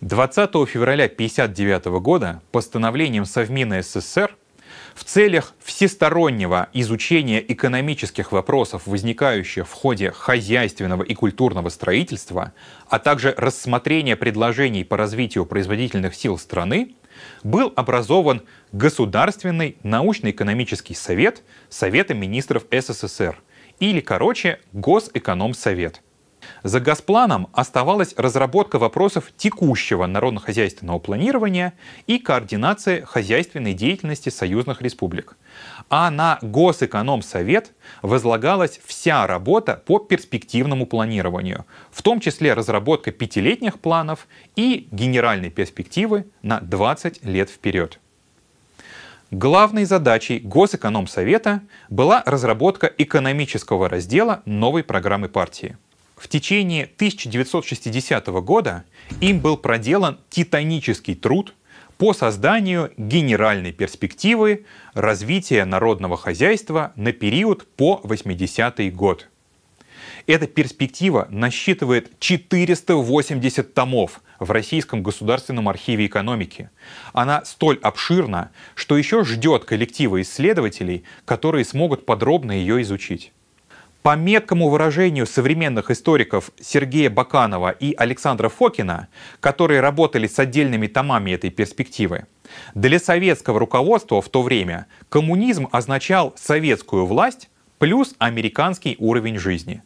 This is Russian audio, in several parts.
20 февраля 1959 года постановлением Совмина СССР в целях всестороннего изучения экономических вопросов, возникающих в ходе хозяйственного и культурного строительства, а также рассмотрения предложений по развитию производительных сил страны, был образован Государственный научно-экономический совет Совета министров СССР, или, короче, Госэкономсовет – за Газпланом оставалась разработка вопросов текущего народно-хозяйственного планирования и координация хозяйственной деятельности союзных республик. А на Госэкономсовет возлагалась вся работа по перспективному планированию, в том числе разработка пятилетних планов и генеральной перспективы на 20 лет вперед. Главной задачей Госэкономсовета была разработка экономического раздела новой программы партии. В течение 1960 года им был проделан титанический труд по созданию генеральной перспективы развития народного хозяйства на период по 80-й год. Эта перспектива насчитывает 480 томов в Российском государственном архиве экономики. Она столь обширна, что еще ждет коллектива исследователей, которые смогут подробно ее изучить. По меткому выражению современных историков Сергея Баканова и Александра Фокина, которые работали с отдельными томами этой перспективы, для советского руководства в то время коммунизм означал советскую власть плюс американский уровень жизни.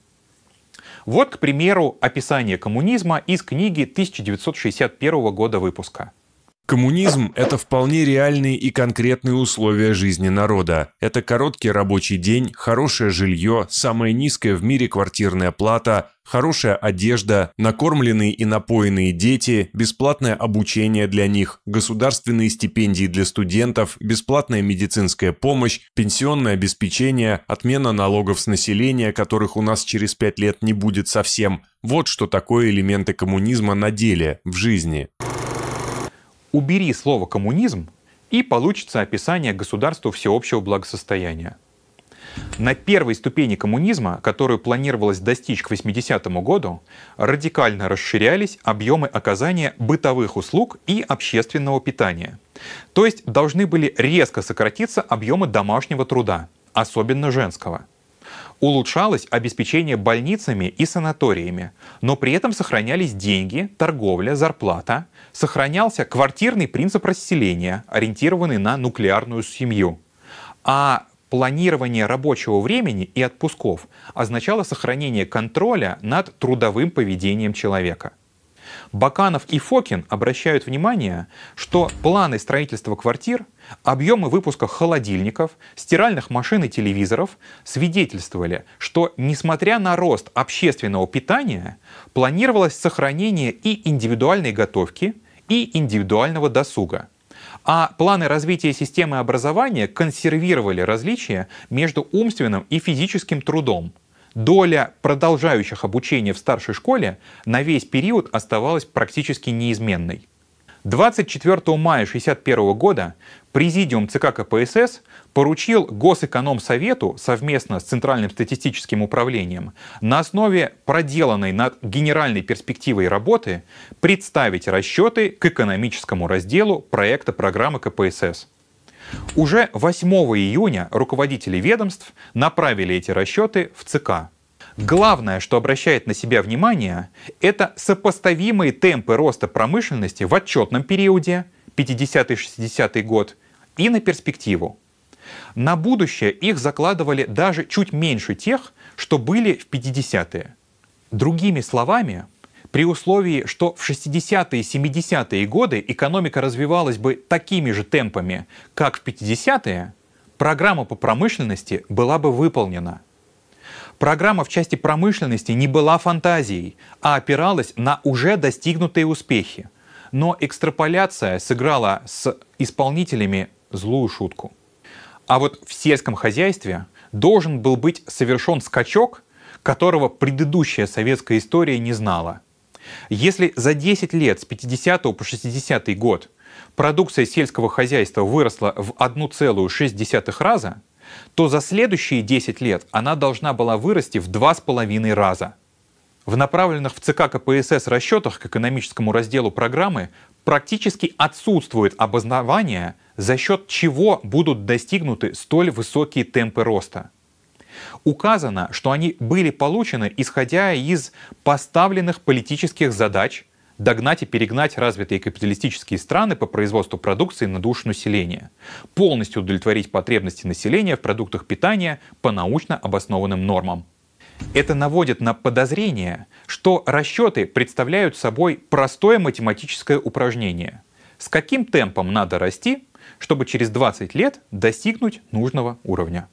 Вот, к примеру, описание коммунизма из книги 1961 года выпуска – Коммунизм – это вполне реальные и конкретные условия жизни народа. Это короткий рабочий день, хорошее жилье, самая низкая в мире квартирная плата, хорошая одежда, накормленные и напоенные дети, бесплатное обучение для них, государственные стипендии для студентов, бесплатная медицинская помощь, пенсионное обеспечение, отмена налогов с населения, которых у нас через пять лет не будет совсем. Вот что такое элементы коммунизма на деле, в жизни. Убери слово «коммунизм», и получится описание государства всеобщего благосостояния. На первой ступени коммунизма, которую планировалось достичь к 80 году, радикально расширялись объемы оказания бытовых услуг и общественного питания. То есть должны были резко сократиться объемы домашнего труда, особенно женского – улучшалось обеспечение больницами и санаториями, но при этом сохранялись деньги, торговля, зарплата, сохранялся квартирный принцип расселения, ориентированный на нуклеарную семью. А планирование рабочего времени и отпусков означало сохранение контроля над трудовым поведением человека – Баканов и Фокин обращают внимание, что планы строительства квартир, объемы выпуска холодильников, стиральных машин и телевизоров свидетельствовали, что, несмотря на рост общественного питания, планировалось сохранение и индивидуальной готовки, и индивидуального досуга – а планы развития системы образования консервировали различия между умственным и физическим трудом, доля продолжающих обучение в старшей школе на весь период оставалась практически неизменной. 24 мая 1961 года Президиум ЦК КПСС поручил Госэкономсовету совместно с Центральным статистическим управлением на основе проделанной над генеральной перспективой работы представить расчеты к экономическому разделу проекта программы КПСС – уже 8 июня руководители ведомств направили эти расчеты в ЦК. Главное, что обращает на себя внимание, это сопоставимые темпы роста промышленности в отчетном периоде 50-60 год и на перспективу. На будущее их закладывали даже чуть меньше тех, что были в 50-е. Другими словами, при условии, что в 60-е и 70-е годы экономика развивалась бы такими же темпами, как в 50-е, программа по промышленности была бы выполнена. Программа в части промышленности не была фантазией, а опиралась на уже достигнутые успехи. Но экстраполяция сыграла с исполнителями злую шутку. А вот в сельском хозяйстве должен был быть совершен скачок, которого предыдущая советская история не знала. Если за 10 лет с 50 по 60 год продукция сельского хозяйства выросла в 1,6 раза, то за следующие 10 лет она должна была вырасти в 2,5 раза. В направленных в ЦК КПСС расчетах к экономическому разделу программы практически отсутствует обоснование, за счет чего будут достигнуты столь высокие темпы роста. Указано, что они были получены, исходя из поставленных политических задач догнать и перегнать развитые капиталистические страны по производству продукции на душу населения, полностью удовлетворить потребности населения в продуктах питания по научно обоснованным нормам. Это наводит на подозрение, что расчеты представляют собой простое математическое упражнение. С каким темпом надо расти, чтобы через 20 лет достигнуть нужного уровня?